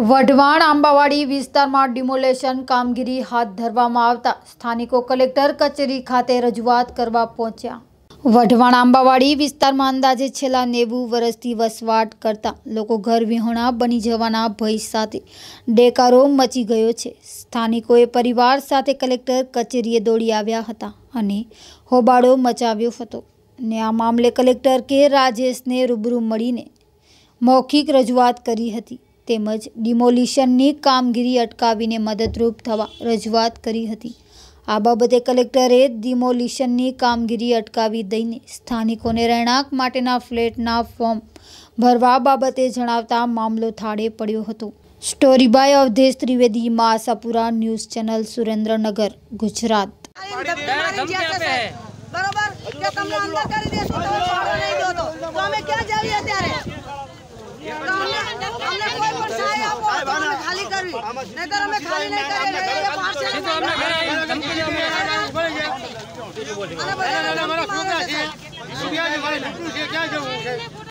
વઢવાણ આંબાવાડી વિસ્તારમાં ડિમોલેશન કામગીરી હાથ ધરવામાં આવતા સ્થાનિકો કલેક્ટર કચેરી ખાતે રજૂઆત કરવા પહોંચ્યા વઢવાણ આંબાવાડી વિસ્તારમાં અંદાજે છેલ્લા નેવું વર્ષથી વસવાટ કરતા લોકો ઘર વિહોણા બની જવાના ભય સાથે ડેકારો મચી ગયો છે સ્થાનિકોએ પરિવાર સાથે કલેક્ટર કચેરીએ દોડી આવ્યા હતા અને હોબાળો મચાવ્યો હતો ને આ મામલે કલેક્ટર કે રાજેશને રૂબરૂ મળીને મૌખિક રજૂઆત કરી હતી તેમજ ડિમોલિશનની કામગીરી અટકાવીને મદદરૂપ થવા રજૂઆત કરી હતી આ બાબતે કલેક્ટરે ડિમોલિશનની કામગીરી અટકાવી દઈને સ્થાનિકોને રહેણાંક માટેના ફ્લેટના ફોર્મ ભરવા બાબતે જણાવતા મામલો થાળે પડ્યો હતો story by Avdhesh Trivedi Masapura news channel Surendranagar Gujarat બરોબર નહીતર અમે ખાલી નહીં કરીએ પાસે એ તો અમને ઘરે આવીને ધમકી અમે પડે છે અરે મારા છોકરા છે સુબિયાજી ભાઈ છે ક્યાં જવું છે